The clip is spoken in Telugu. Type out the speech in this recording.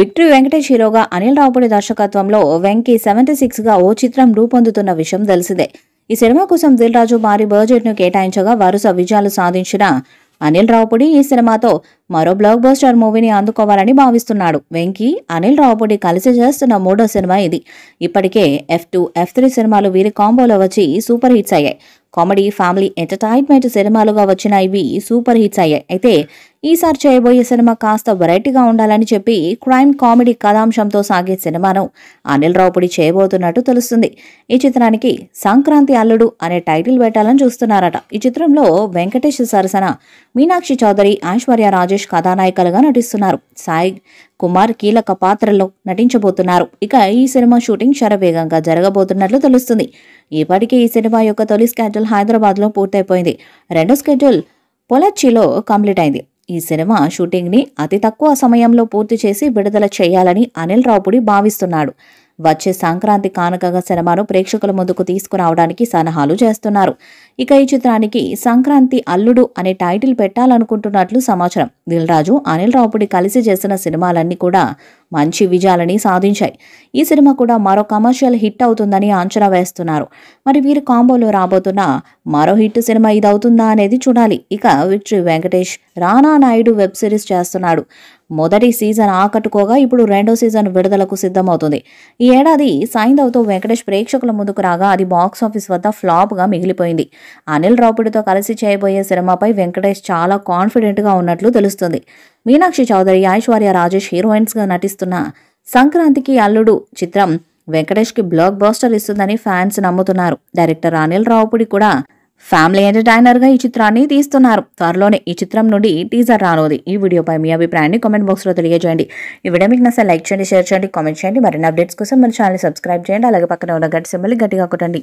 విక్టరీ వెంకటేష్ హీరోగా అనిల్ రావుపూడి దర్శకత్వంలో వెంకీ సెవెంటీ సిక్స్గా ఓ చిత్రం రూపొందుతున్న విషయం తెలిసిందే ఈ సినిమా కోసం దిల్ రాజు భారీ బడ్జెట్ను కేటాయించగా వరుస విజయాలు సాధించిన అనిల్ రావుపూడి ఈ సినిమాతో మరో బ్లాక్ బస్టర్ మూవీని అందుకోవాలని భావిస్తున్నాడు వెంకీ అనిల్ రావుపూడి కలిసి చేస్తున్న మూడో సినిమా ఇది ఇప్పటికే ఎఫ్ టూ ఎఫ్ త్రీ సినిమాలు వీరి కాంబోలో వచ్చి సూపర్ హిట్స్ అయ్యాయి కామెడీ ఫ్యామిలీ ఎంటర్టైన్మెంట్ సినిమాలుగా వచ్చిన ఇవి సూపర్ హిట్స్ అయ్యాయి అయితే ఈసారి చేయబోయే సినిమా కాస్త వెరైటీగా ఉండాలని చెప్పి క్రైమ్ కామెడీ కథాంశంతో సాగే సినిమాను అనిల్ రావుపుడి చేయబోతున్నట్టు తెలుస్తుంది ఈ చిత్రానికి సంక్రాంతి అల్లుడు అనే టైటిల్ పెట్టాలని చూస్తున్నారట ఈ చిత్రంలో వెంకటేష్ సరసన మీనాక్షి చౌదరి ఐశ్వర్య రాజేష్ కథానాయికలుగా నటిస్తున్నారు సాయి కుమార్ కీలక పాత్రలో నటించబోతున్నారు ఇక ఈ సినిమా షూటింగ్ శరవేగంగా జరగబోతున్నట్లు తెలుస్తుంది ఇప్పటికే ఈ సినిమా యొక్క తొలి స్కెడ్యూల్ హైదరాబాద్లో పూర్తయిపోయింది రెండో స్కెడ్యూల్ పొలచ్చిలో కంప్లీట్ అయింది ఈ సినిమా షూటింగ్ని అతి తక్కువ సమయంలో పూర్తి చేసి విడుదల చేయాలని అనిల్ రావుపుడి భావిస్తున్నాడు వచ్చే సంక్రాంతి కానుకగా సినిమాను ప్రేక్షకుల ముందుకు తీసుకురావడానికి సలహాలు చేస్తున్నారు ఇక ఈ చిత్రానికి సంక్రాంతి అల్లుడు అనే టైటిల్ పెట్టాలనుకుంటున్నట్లు సమాచారం దిల్రాజు అనిల్ రావుపుడి కలిసి చేసిన సినిమాలన్నీ కూడా మంచి విజయాలని సాధించాయి ఈ సినిమా కూడా మరో కమర్షియల్ హిట్ అవుతుందని అంచనా వేస్తున్నారు మరి వీరి కాంబోలో రాబోతున్న మరో హిట్ సినిమా ఇది అవుతుందా అనేది చూడాలి ఇక victory Venkatesh Rana Naidu web series చేస్తున్నాడు మొదటి సీజన్ ఆకట్టుకోగా ఇప్పుడు రెండో సీజన్ విడుదలకు సిద్ధమవుతుంది ఈ ఏడాది సాయింధవ్తో వెంకటేష్ ప్రేక్షకుల ముందుకు రాగా అది బాక్స్ ఆఫీస్ వద్ద ఫ్లాప్గా మిగిలిపోయింది అనిల్ రాపిడితో కలిసి చేయబోయే సినిమాపై వెంకటేష్ చాలా కాన్ఫిడెంట్గా ఉన్నట్లు తెలుస్తుంది మీనాక్షి చౌదరి ఐశ్వర్య రాజేష్ హీరోయిన్స్ గా నటిస్తున్న సంక్రాంతికి అల్లుడు చిత్రం వెంకటేష్ కి బ్లాక్ బాస్టర్ ఇస్తుందని ఫ్యాన్స్ నమ్ముతున్నారు డైరెక్టర్ అనిల్ రావుపుడి కూడా ఫ్యామిలీ ఎంటర్టైనర్ గా ఈ చిత్రాన్ని తీస్తున్నారు త్వరలోనే ఈ చిత్రం నుండి టీజర్ రానుంది ఈ వీడియోపై మీ అభిప్రాయాన్ని కామెంట్ లో తెలియజేయండి ఈ వీడియో మీకు నచ్చిన లైక్ చేయండి షేర్ చేయండి కామెంట్ చేయండి మరిన్ని అప్డేట్స్ కోసం మన ఛానల్ సబ్స్క్రైబ్ చేయండి అలాగే పక్కన ఉన్న గట్టి సింబల్ గట్టిగా కొట్టండి